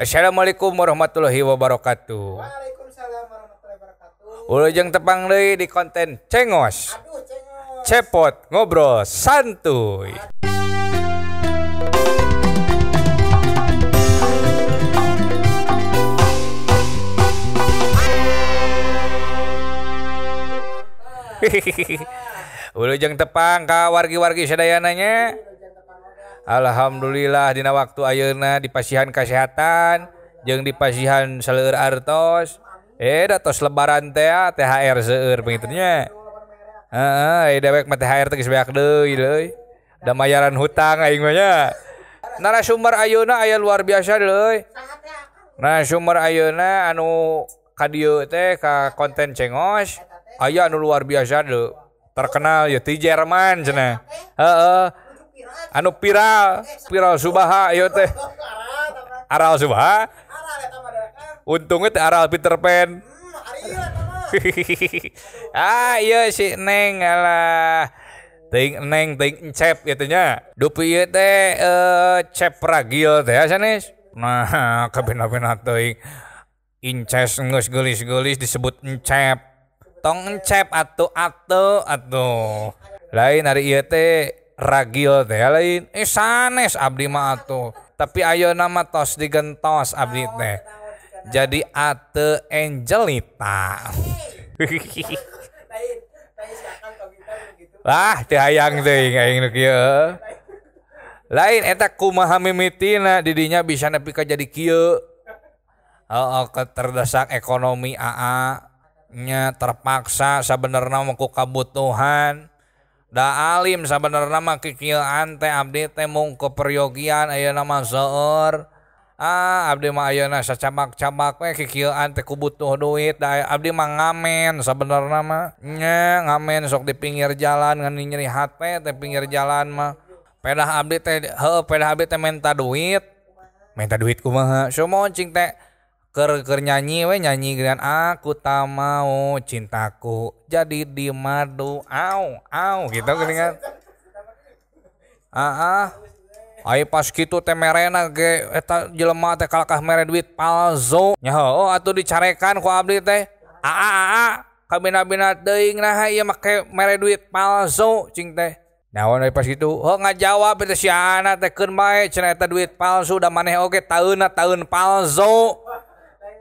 Assalamualaikum warahmatullahi wabarakatuh. Waalaikumsalam warahmatullahi wabarakatuh. Ulujeng tepang deui di konten Cengos. Aduh, Cengos. Cepot ngobrol santuy. Aduh. jeng tepang ka wargi-wargi sedayananya. Alhamdulillah Di waktu Auna dipasihan kesehatan yang dipasihan seluruhos eh lebaran TthR ah, begitunya eh, mayaran hutangnya naras sumber Ayuna aya luar biasa lo nah sumber Auna anu kadio TK konten Ayo anu luar biasa lo terkenal y ti Jerman anu viral viral eh, Subaha yo iya teh aral Subaha untungnya teh aral Peter Pan hmm, ah iya si neng alah ting neng ting cep iya nya, dupi iya teh eh, cep ragil teh sanes nah kabina-bina teuing inces ngus gelis-gelis disebut encep tong encep atau atau atau lain hari iya teh ragil teh lain eh sanes abdi mah atuh tapi ayo nama tos digentos abdi teh jadi ate Angelita lah teh hayang teh aing nu kieu lain eta kumaha mimitina didinya bisa nepi ka jadi kieu heeh keterdesak ekonomi AA nya terpaksa sabenerna mengku kabutuhan da Alimben nama ah, kecil ante update temung ko peryogian Aayo nama ah Abdiayo na cabakcabak kecil anteku butuh duit Abdimah ngamen sebenarnya namanya ngamen sok di pinggir jalan kan nyeri HP pinggir jalan mahped update menta duit minta duitkucing teh ker ker nyanyi we nyanyi dengan aku tak mau cintaku jadi di madu au au gitu ah, keringan ah ah Ayo pas gitu teh merena ge eta eh, jelema teh kalakah mere duit palsu nyaho oh atuh dicarekan ku abdi teh aa ah, aa ah, ah, kabina-bina teuing naha ieu make mere duit palsu cing teh naon pas gitu oh ngajawab eta si anak teh keun bae cenah eta duit palsu da maneh oge taeunna taeun palsu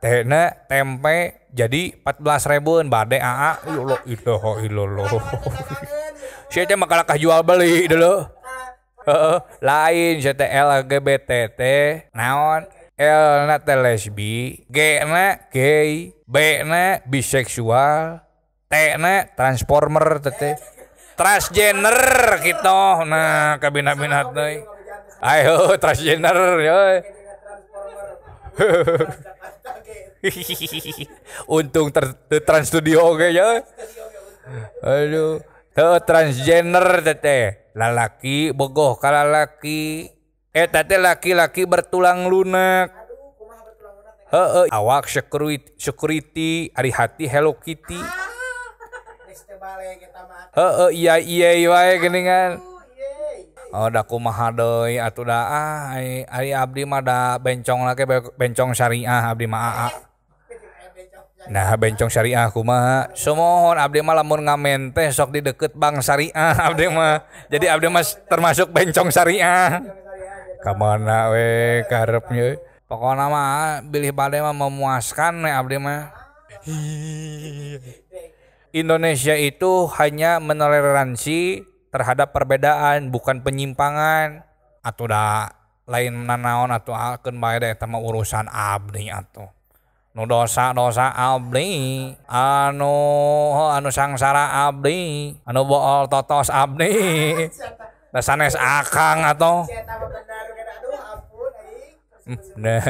tehna tempe jadi empat 14 ribuan bade aa ilo iya lo ilo iya, iya lo, saya teh makalah jual beli dulu lain saya teh LGBT naon L na teh lesbi G na gay B na biseksual T na transformer teteh, transgender gitu nah kabinet binat ayo transgender yo untung ter trans studio oke ya aduh tuh transgender tete lalaki bogoh kala laki eh tete laki-laki bertulang lunak Heeh, awak security, security, hari hati Hello Kitty. Heeh, iya iya iya kan. Oh, da kumaha deui atuh da ah ari abdi mah da bencong lagi bencong syariah abdi mah ah, ah. Nah bencong syariah aku mah Semohon abdi mah lamun ngamen teh sok di deket bang syariah abdi mah Jadi abdi mah termasuk bencong syariah Kamana we karepnya Pokoknya mah bilih pade mah memuaskan nih abdi mah Indonesia itu hanya menoleransi terhadap perbedaan bukan penyimpangan atau dah lain nanaon atau akan bayar eta sama urusan abdi atau nu dosa-dosa abdi, anu anu sangsara abdi, anu bool totos abdi, sanes akang atau nah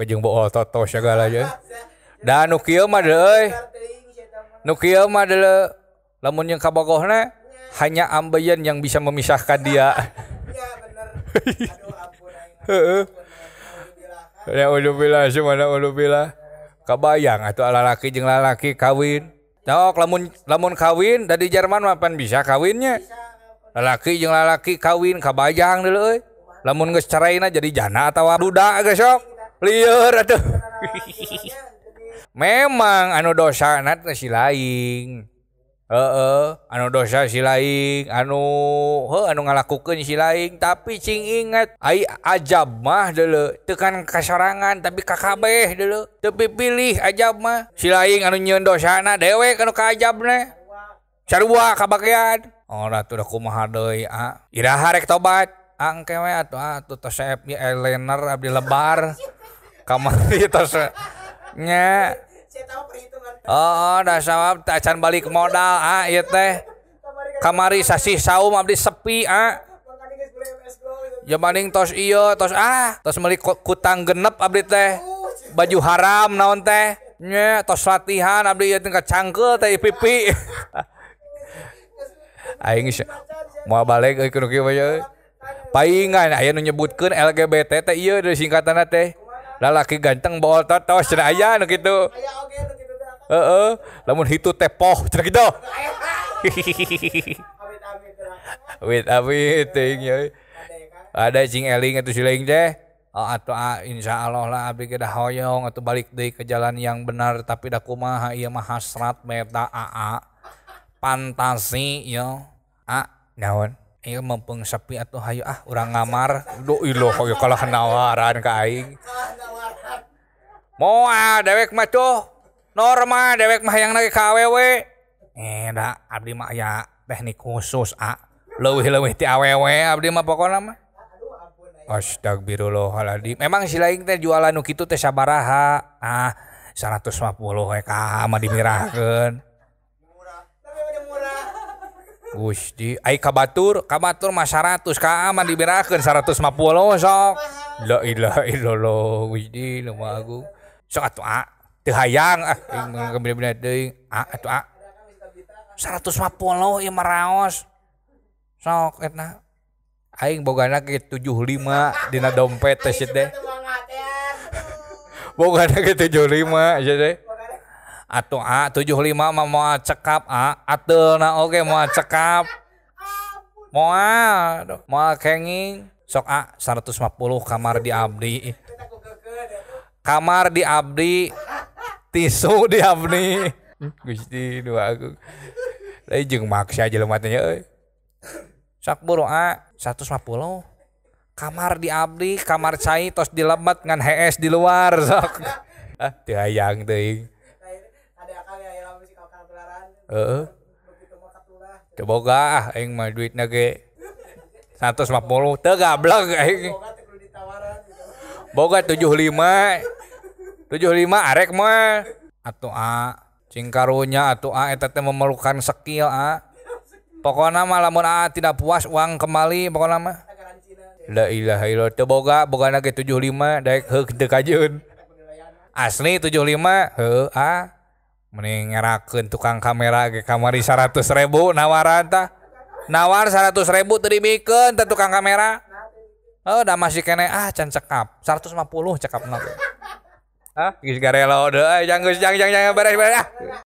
kejeng bool totos segala aja dan nukio kieu mah deui lamun yang kabogohne, hanya ambeien yang bisa memisahkan dia Ya, bener aduh ampun ya ulubillah Kabayang atau alalaki jemlahlaki kawin tok la lamun kawin dari Jerman wapan bisa kawinnya lalaki jenglahlaki kawin Kabajang dulu lamun jadi janauh memang an do sanat ngasih lain eh anu dosa silaining anu anu nga lakukan si lain tapi C inget aja mah dulu tekan kasarangan tapi KKB dulu tapi pilih aja mah silain anu nyun dosana dewek kalau ajab nih cari bu kabakan orang oh, tuhku mai Irek tobatkenar Ab lebar kamnya ada sala can balik modalayo ah, teh kamarisasim sepi ah. maning tos ah, kutang genep teh baju haram naon tehnya toswatihan cang pipi balik menyebutkan lgBT dariingana teh la lagi ganteng ba aja gitu Heeh, lamun hitu teh poh cenah kitu. Wait amit ting ya. Ada cing eling atau siling teh. Oh, atau ah, ah insya Allah lah abdi kedah hoyong atau balik deh ke jalan yang benar tapi dah kumaha ieu mah hasrat meta aa ah, ah. fantasi yo a nawan. ieu mempeng sepi atau hayu ah orang ngamar do iloh hoyo kalau nawaran ka aing moal dewek mah tuh Norma, dewek mah yang lagi KWW eh dah abdi mah ya teknik khusus a leuwih leuwih ti aww abdi mah pokoknya mah Astagfirullahaladzim. Memang si lain teh jualan nu teh sabaraha? Ah, 150 ka mah dimirahkeun. Gusti, ai kabatur, kabatur mah 100 ka mah lima 150 sok. La ilaha illallah, Gusti, nu agung. Sok atuh ah, teu hayang ah beda-beda deui ah atuh ah 150 ieu mah raos sok etna aing bogana ge 75 dina dompet teh sih deh bogana ge 75 sih deh atuh ah 75 mah mau cekap ah atelna oge mau cekap moal moal kenging sok ah 150 kamar di abdi kamar di abdi tisu di abni hmm, gusti dua aku lain iya, jeng maksa aja lo matanya eh sak buru a ah, satu puluh kamar di abdi kamar cai tos di dilebat ngan hs di luar sok ah teu hayang teuing Heeh. Coba ga ah aing mah duitna ge 150 teu gablek aing. Boga 75 75 arek mah atau A cingkarunya atau A eta teh memerlukan skill A pokoknya mah lamun A tidak puas uang kembali pokoknya mah La ilaha illallah teu boga bogana ge 75 daek heuh teu kajeun asli 75 heuh A mending ngerakeun tukang kamera ge kamari seratus ribu nawaran tah nawar seratus ribu teu dibikeun teh tukang kamera Oh, udah masih kene ah seratus cekap 150 cekap nak Hah? Geus rela udah jang eh, jangan jang jang jang beres beres. Ah.